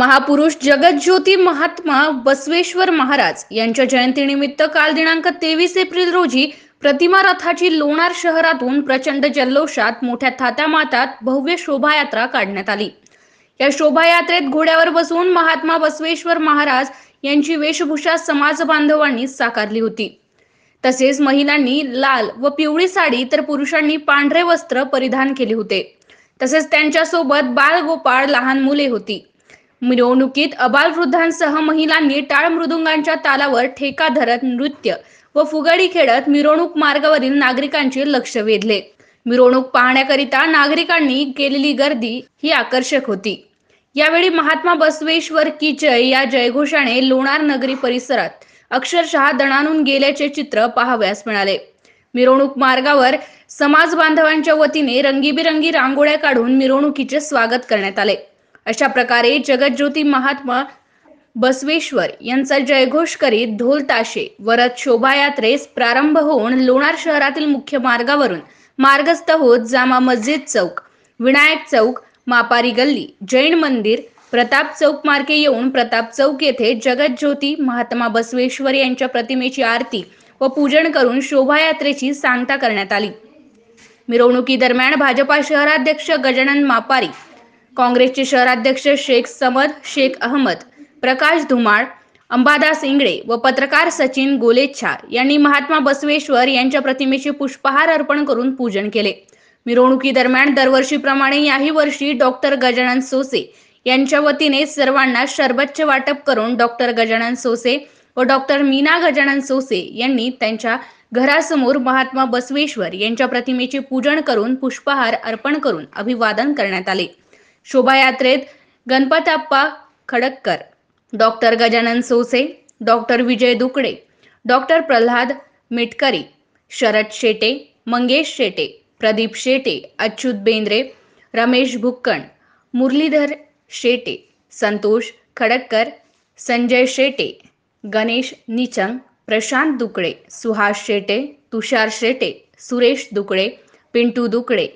महापुरुष जगज्योती महात्मा बसवेश्वर महाराज यांच्या जयंतीनिमित्त काल दिनांक तेवीस एप्रिल रोजी प्रतिमा रथाची लोणार शहरातून प्रचंड जल्लोषात मोठ्या थात्या मातात भव्य शोभायात्रा काढण्यात आली या शोभायात्रेत घोड्यावर बसून महात्मा बसवेश्वर महाराज यांची वेशभूषा समाज बांधवांनी साकारली होती तसेच महिलांनी लाल व पिवळी साडी तर पुरुषांनी पांढरे वस्त्र परिधान केले होते तसेच त्यांच्यासोबत गोपाळ लहान मुले होती मिरवणुकीत वृद्धांसह महिलांनी टाळ मृदुंगांच्या तालावर ठेका धरत नृत्य व फुगडी खेळत मिरवणूक मार्गावरील नागरिकांचे लक्ष वेधले मिरवणूक पाहण्याकरिता नागरिकांनी केलेली गर्दी ही आकर्षक होती यावेळी महात्मा बसवेश्वर की जय या जयघोषाने लोणार नगरी परिसरात अक्षरशः दणानून गेल्याचे चित्र पाहाव्यास मिळाले मिरवणूक मार्गावर समाज बांधवांच्या वतीने रंगीबिरंगी रांगोळ्या काढून मिरवणुकीचे स्वागत करण्यात आले अशा प्रकारे जगज्योती महात्मा बसवेश्वर यांचा जयघोष करीत ढोल ताशे वरत शोभायात्रेस प्रारंभ होऊन लोणार शहरातील मुख्य मार्गावरून मार्गस्थ होत जामा मस्जिद चौक विनायक चौक मापारी गल्ली जैन मंदिर प्रताप चौक मार्गे येऊन प्रताप चौक येथे जगज्योती महात्मा बसवेश्वर यांच्या प्रतिमेची आरती व पूजन करून शोभायात्रेची सांगता करण्यात आली मिरवणुकी दरम्यान भाजपा शहराध्यक्ष गजानन मापारी काँग्रेसचे शहराध्यक्ष शेख समद शेख अहमद प्रकाश धुमाळ अंबादास इंगळे व पत्रकार सचिन गोलेच्छा यांनी महात्मा बसवेश्वर यांच्या प्रतिमेचे पुष्पहार अर्पण करून पूजन केले मिरवणुकीदरम्यान दरवर्षीप्रमाणे याही वर्षी डॉक्टर गजानन सोसे यांच्या वतीने सर्वांना शरबतचे वाटप करून डॉक्टर गजानन सोसे व डॉक्टर मीना गजानन सोसे यांनी त्यांच्या घरासमोर महात्मा बसवेश्वर यांच्या प्रतिमेचे पूजन करून पुष्पहार अर्पण करून अभिवादन करण्यात आले शोभायात्रेत Ganpatappa Khadakkar doctor Gajanan Sose doctor Vijay Dukade doctor Pralhad Mitkari Sharad Shete Mangesh Shete Pradeep Shete Achyut Bendre Ramesh Bhukkan Muralidhar Shete Santosh Khadakkar Sanjay Shete Ganesh Nichang Prashant Dukade Suhas Shete Tushar Shete Suresh Dukade Pintu Dukade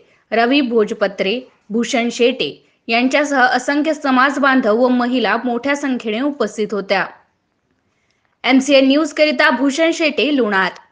Ravi Bhojpatre Bhushan Shete यांच्यासह असंख्य समाज बांधव व महिला मोठ्या संख्येने उपस्थित होत्या एमसीएन न्यूज करिता भूषण शेटे लोणार